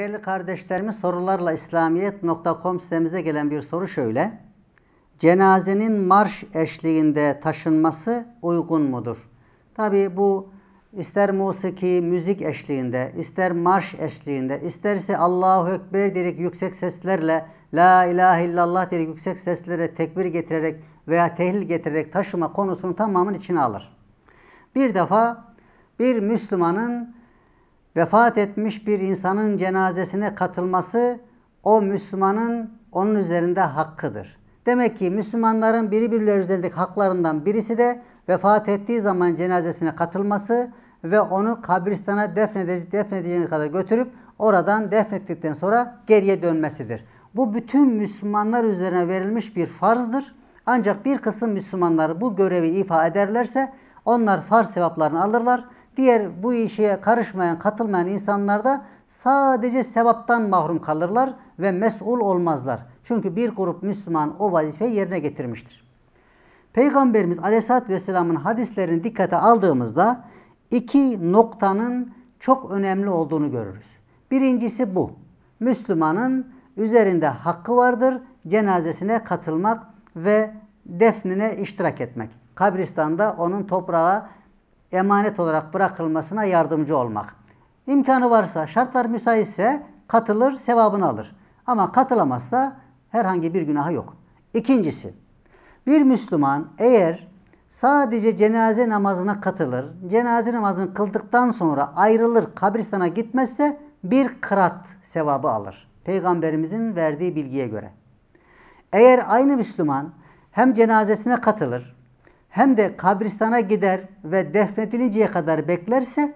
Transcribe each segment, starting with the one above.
Değerli kardeşlerimiz sorularla İslamiyet.com sitemize gelen bir soru şöyle. Cenazenin marş eşliğinde taşınması uygun mudur? Tabi bu ister musiki, müzik eşliğinde, ister marş eşliğinde, isterse Allahu Ekber diyerek yüksek seslerle, La ilahe illallah diyerek yüksek seslere tekbir getirerek veya tehlil getirerek taşıma konusunu tamamen içine alır. Bir defa bir Müslümanın vefat etmiş bir insanın cenazesine katılması o Müslümanın onun üzerinde hakkıdır. Demek ki Müslümanların birbirleri üzerindeki haklarından birisi de vefat ettiği zaman cenazesine katılması ve onu kabristana defnede, defnedeceğine kadar götürüp oradan defnettikten sonra geriye dönmesidir. Bu bütün Müslümanlar üzerine verilmiş bir farzdır. Ancak bir kısım Müslümanlar bu görevi ifa ederlerse onlar farz sevaplarını alırlar Diğer bu işe karışmayan, katılmayan insanlar da sadece sevaptan mahrum kalırlar ve mesul olmazlar. Çünkü bir grup Müslüman o vazifeyi yerine getirmiştir. Peygamberimiz Aleyhisselatü Vesselam'ın hadislerini dikkate aldığımızda iki noktanın çok önemli olduğunu görürüz. Birincisi bu. Müslümanın üzerinde hakkı vardır cenazesine katılmak ve defnine iştirak etmek. Kabristan'da onun toprağa emanet olarak bırakılmasına yardımcı olmak. İmkanı varsa, şartlar müsaitse katılır, sevabını alır. Ama katılamazsa herhangi bir günahı yok. İkincisi, bir Müslüman eğer sadece cenaze namazına katılır, cenaze namazını kıldıktan sonra ayrılır, kabristana gitmezse bir kırat sevabı alır. Peygamberimizin verdiği bilgiye göre. Eğer aynı Müslüman hem cenazesine katılır, hem de kabristana gider ve defnedilinceye kadar beklerse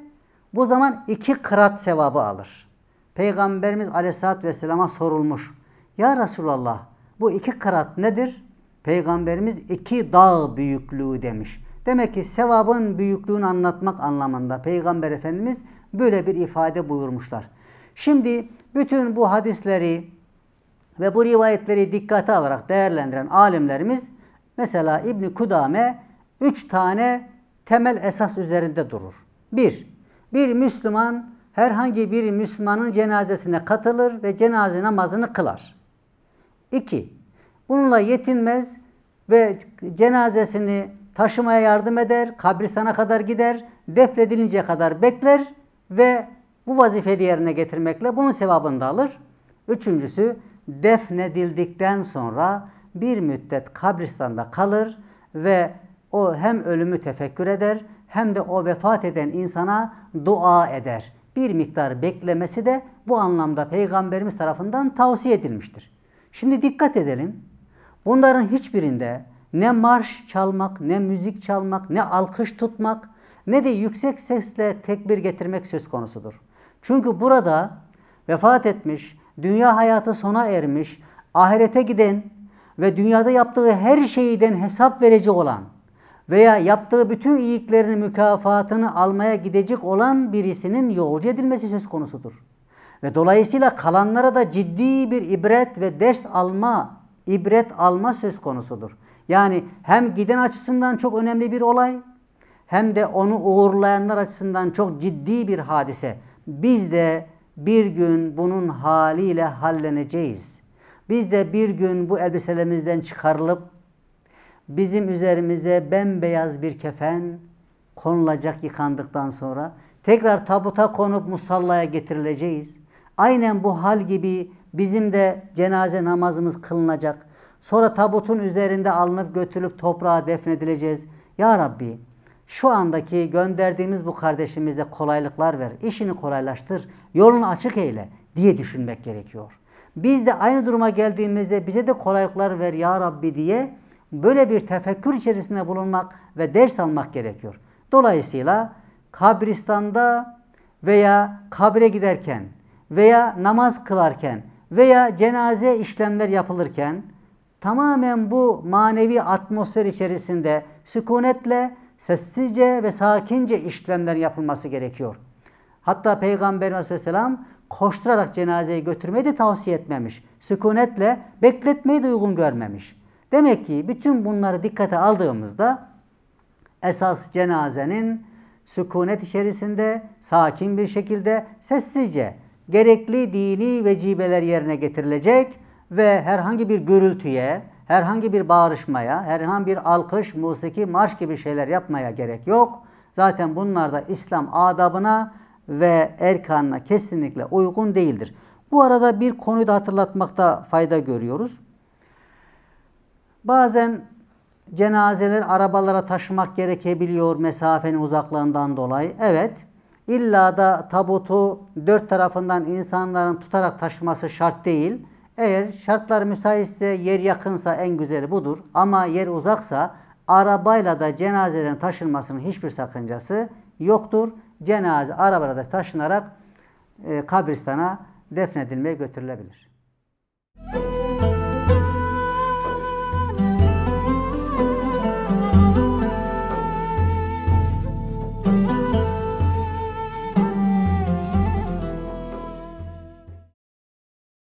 bu zaman iki kırat sevabı alır. Peygamberimiz aleyhissalatü vesselama sorulmuş. Ya Resulallah bu iki kırat nedir? Peygamberimiz iki dağ büyüklüğü demiş. Demek ki sevabın büyüklüğünü anlatmak anlamında Peygamber Efendimiz böyle bir ifade buyurmuşlar. Şimdi bütün bu hadisleri ve bu rivayetleri dikkate alarak değerlendiren alimlerimiz mesela İbni Kudame üç tane temel esas üzerinde durur. Bir, bir Müslüman herhangi bir Müslümanın cenazesine katılır ve cenaze namazını kılar. İki, bununla yetinmez ve cenazesini taşımaya yardım eder, kabristana kadar gider, defnedilince kadar bekler ve bu vazifeyi yerine getirmekle bunun sevabını da alır. Üçüncüsü defnedildikten sonra bir müddet kabristanda kalır ve o hem ölümü tefekkür eder hem de o vefat eden insana dua eder. Bir miktar beklemesi de bu anlamda Peygamberimiz tarafından tavsiye edilmiştir. Şimdi dikkat edelim. Bunların hiçbirinde ne marş çalmak, ne müzik çalmak, ne alkış tutmak, ne de yüksek sesle tekbir getirmek söz konusudur. Çünkü burada vefat etmiş, dünya hayatı sona ermiş, ahirete giden ve dünyada yaptığı her şeyden hesap verici olan veya yaptığı bütün iyiliklerini mükafatını almaya gidecek olan birisinin yolcu edilmesi söz konusudur. Ve dolayısıyla kalanlara da ciddi bir ibret ve ders alma, ibret alma söz konusudur. Yani hem giden açısından çok önemli bir olay hem de onu uğurlayanlar açısından çok ciddi bir hadise. Biz de bir gün bunun haliyle halleneceğiz. Biz de bir gün bu elbiselerimizden çıkarılıp bizim üzerimize bembeyaz bir kefen konulacak yıkandıktan sonra tekrar tabuta konup musallaya getirileceğiz. Aynen bu hal gibi bizim de cenaze namazımız kılınacak. Sonra tabutun üzerinde alınıp götürülüp toprağa defnedileceğiz. Ya Rabbi şu andaki gönderdiğimiz bu kardeşimize kolaylıklar ver, işini kolaylaştır, yolunu açık eyle diye düşünmek gerekiyor. Biz de aynı duruma geldiğimizde bize de kolaylıklar ver ya Rabbi diye böyle bir tefekkür içerisinde bulunmak ve ders almak gerekiyor. Dolayısıyla kabristanda veya kabre giderken veya namaz kılarken veya cenaze işlemler yapılırken tamamen bu manevi atmosfer içerisinde sükunetle sessizce ve sakince işlemler yapılması gerekiyor. Hatta Peygamber Aleyhisselam koşturarak cenazeyi götürmeyi de tavsiye etmemiş. Sükunetle bekletmeyi de uygun görmemiş. Demek ki bütün bunları dikkate aldığımızda esas cenazenin sükunet içerisinde sakin bir şekilde sessizce gerekli dini vecibeler yerine getirilecek ve herhangi bir gürültüye, herhangi bir bağrışmaya, herhangi bir alkış, musiki, marş gibi şeyler yapmaya gerek yok. Zaten bunlar da İslam adabına ve erkanına kesinlikle uygun değildir. Bu arada bir konuyu da hatırlatmakta fayda görüyoruz. Bazen cenazeler arabalara taşımak gerekebiliyor mesafenin uzaklığından dolayı. Evet, illa da tabutu dört tarafından insanların tutarak taşıması şart değil. Eğer şartlar müsaitse, yer yakınsa en güzeli budur. Ama yer uzaksa arabayla da cenazelerin taşınmasının hiçbir sakıncası yoktur. Cenaze arabada taşınarak e, kabristana defnedilmeye götürülebilir. Müzik